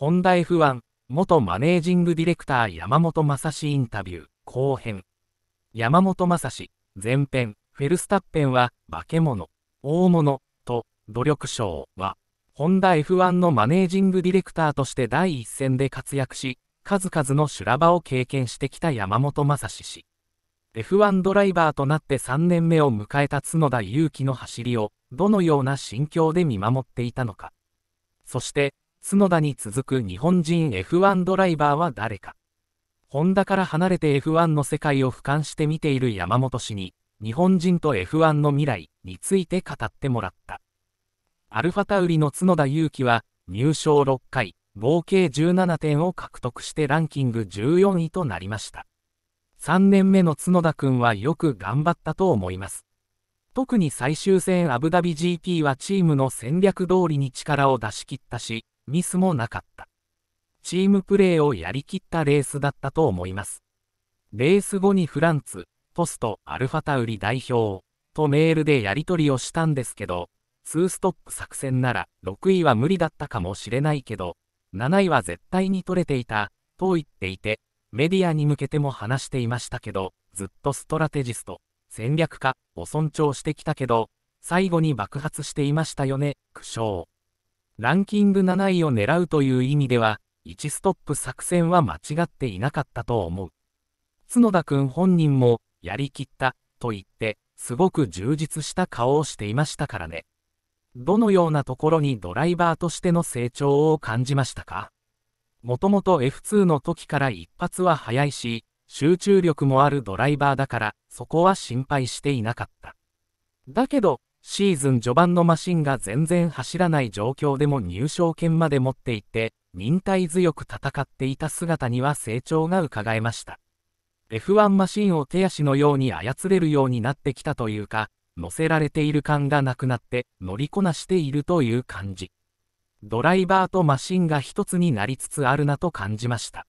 本ダ F1、元マネージングディレクター山本正史インタビュー後編。山本正史、前編、フェルスタッペンは化け物、大物、と、努力賞は、本ダ F1 のマネージングディレクターとして第一線で活躍し、数々の修羅場を経験してきた山本正史氏。F1 ドライバーとなって3年目を迎えた角田裕希の走りを、どのような心境で見守っていたのか。そして、角田に続く日本人 F1 ドライバーは誰か。ホンダから離れて F1 の世界を俯瞰して見ている山本氏に、日本人と F1 の未来について語ってもらった。アルファタウリの角田祐希は、入賞6回、合計17点を獲得してランキング14位となりました。3年目の角田君はよく頑張ったと思います。特に最終戦アブダビ GP はチームの戦略通りに力を出し切ったし、ミスもなかった。チームプレーをやりきったレースだったと思います。レース後にフランツ、ポスト、アルファタウリ代表とメールでやり取りをしたんですけど、2ストップ作戦なら6位は無理だったかもしれないけど、7位は絶対に取れていた、と言っていて、メディアに向けても話していましたけど、ずっとストラテジスト、戦略家を尊重してきたけど、最後に爆発していましたよね、苦笑。ランキング7位を狙うという意味では、1ストップ作戦は間違っていなかったと思う。角田くん本人も、やりきった、と言って、すごく充実した顔をしていましたからね。どのようなところにドライバーとしての成長を感じましたかもともと F2 の時から一発は速いし、集中力もあるドライバーだから、そこは心配していなかった。だけど、シーズン序盤のマシンが全然走らない状況でも入賞権まで持っていて、忍耐強く戦っていた姿には成長がうかがえました。F1 マシンを手足のように操れるようになってきたというか、乗せられている感がなくなって乗りこなしているという感じ。ドライバーとマシンが一つになりつつあるなと感じました。